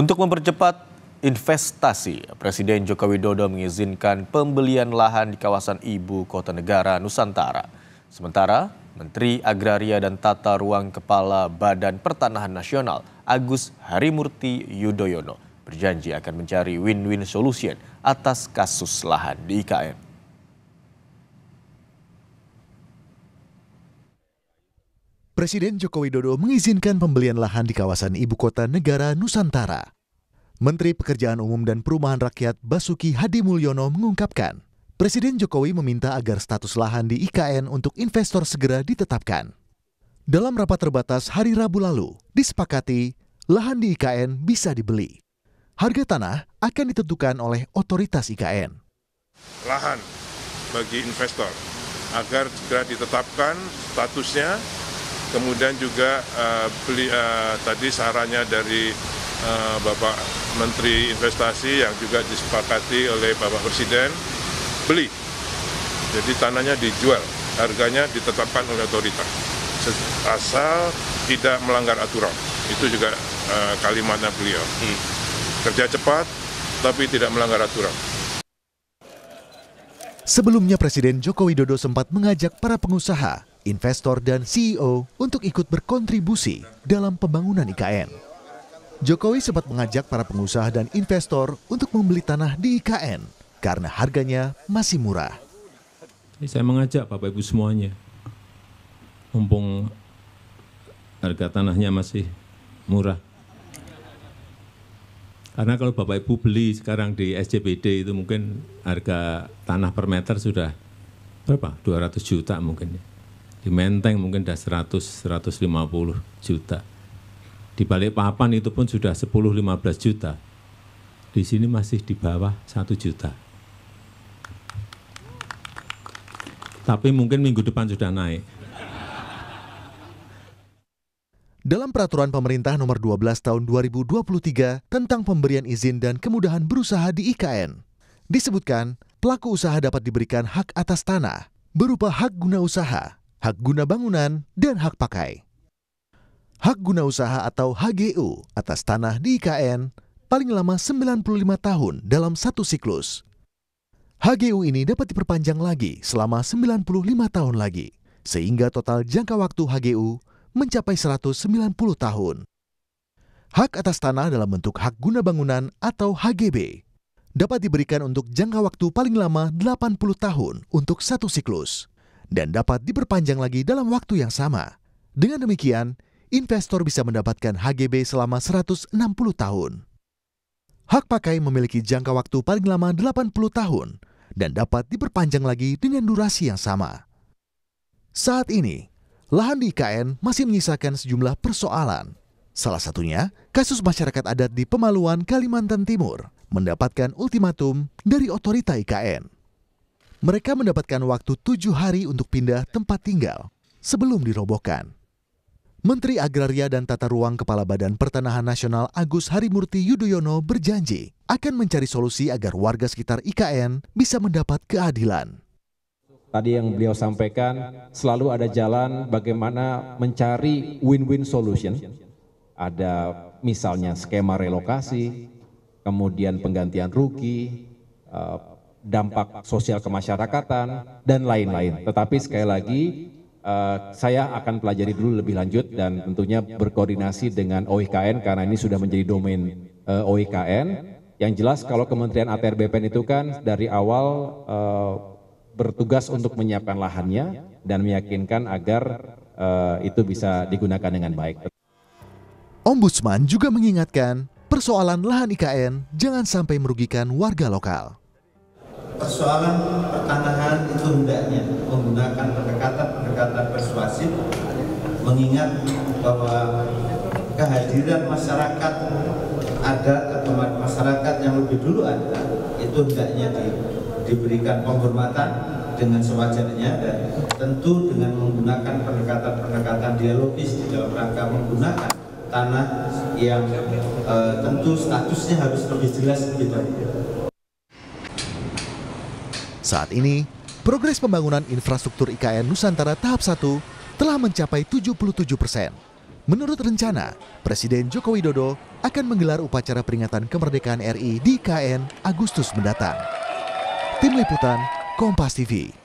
Untuk mempercepat investasi, Presiden Joko Widodo mengizinkan pembelian lahan di kawasan Ibu Kota Negara Nusantara. Sementara, Menteri Agraria dan Tata Ruang Kepala Badan Pertanahan Nasional Agus Harimurti Yudhoyono berjanji akan mencari win-win solution atas kasus lahan di IKN. Presiden Joko Widodo mengizinkan pembelian lahan di kawasan ibu kota negara Nusantara. Menteri Pekerjaan Umum dan Perumahan Rakyat Basuki Hadi Mulyono mengungkapkan, Presiden Jokowi meminta agar status lahan di IKN untuk investor segera ditetapkan. Dalam rapat terbatas hari Rabu lalu, disepakati lahan di IKN bisa dibeli. Harga tanah akan ditentukan oleh otoritas IKN. Lahan bagi investor agar segera ditetapkan statusnya kemudian juga eh, eh, tadi sarannya dari eh, Bapak Menteri Investasi yang juga disepakati oleh Bapak Presiden, beli. Jadi tanahnya dijual, harganya ditetapkan oleh otoritas. Asal tidak melanggar aturan. Itu juga uh, kalimatnya beliau. Hmm. Kerja cepat, tapi tidak melanggar aturan. Sebelumnya Presiden Joko Widodo sempat mengajak para pengusaha investor dan CEO untuk ikut berkontribusi dalam pembangunan IKN. Jokowi sempat mengajak para pengusaha dan investor untuk membeli tanah di IKN karena harganya masih murah. Saya mengajak Bapak Ibu semuanya, mumpung harga tanahnya masih murah. Karena kalau Bapak Ibu beli sekarang di SCBD itu mungkin harga tanah per meter sudah berapa? 200 juta mungkin. Ya. Di Menteng mungkin dah 100 150 juta. Di Balikpapan itu pun sudah 10 15 juta. Di sini masih di bawah 1 juta. Tapi mungkin minggu depan sudah naik. Dalam peraturan pemerintah nomor 12 tahun 2023 tentang pemberian izin dan kemudahan berusaha di IKN, disebutkan pelaku usaha dapat diberikan hak atas tanah berupa hak guna usaha hak guna bangunan, dan hak pakai. Hak guna usaha atau HGU atas tanah di IKN paling lama 95 tahun dalam satu siklus. HGU ini dapat diperpanjang lagi selama 95 tahun lagi, sehingga total jangka waktu HGU mencapai 190 tahun. Hak atas tanah dalam bentuk hak guna bangunan atau HGB dapat diberikan untuk jangka waktu paling lama 80 tahun untuk satu siklus dan dapat diperpanjang lagi dalam waktu yang sama. Dengan demikian, investor bisa mendapatkan HGB selama 160 tahun. Hak pakai memiliki jangka waktu paling lama 80 tahun dan dapat diperpanjang lagi dengan durasi yang sama. Saat ini, lahan di IKN masih menyisakan sejumlah persoalan. Salah satunya, kasus masyarakat adat di Pemaluan, Kalimantan Timur mendapatkan ultimatum dari otorita IKN. Mereka mendapatkan waktu tujuh hari untuk pindah tempat tinggal sebelum dirobohkan. Menteri Agraria dan Tata Ruang Kepala Badan Pertanahan Nasional Agus Harimurti Yudhoyono berjanji akan mencari solusi agar warga sekitar IKN bisa mendapat keadilan. Tadi yang beliau sampaikan, selalu ada jalan bagaimana mencari win-win solution. Ada misalnya skema relokasi, kemudian penggantian rugi, eh, dampak sosial kemasyarakatan, dan lain-lain. Tetapi sekali lagi, uh, saya akan pelajari dulu lebih lanjut dan tentunya berkoordinasi dengan OIKN karena ini sudah menjadi domain uh, eh, OIKN. Yang jelas kalau Kementerian ATR BPN itu kan dari awal uh, bertugas untuk menyiapkan lahannya dan meyakinkan agar uh, itu bisa digunakan dengan baik. Ombudsman juga mengingatkan persoalan lahan IKN jangan sampai merugikan warga lokal persoalan pertanahan itu hendaknya menggunakan pendekatan-pendekatan persuasif mengingat bahwa kehadiran masyarakat ada atau masyarakat yang lebih dulu ada itu hendaknya di, diberikan penghormatan dengan sewajarnya dan tentu dengan menggunakan pendekatan-pendekatan dialogis di dalam rangka menggunakan tanah yang e, tentu statusnya harus lebih jelas gitu saat ini, progres pembangunan infrastruktur IKN Nusantara tahap 1 telah mencapai 77 persen. Menurut rencana, Presiden Joko Widodo akan menggelar upacara peringatan kemerdekaan RI di KN Agustus mendatang. Tim Liputan, Kompas TV.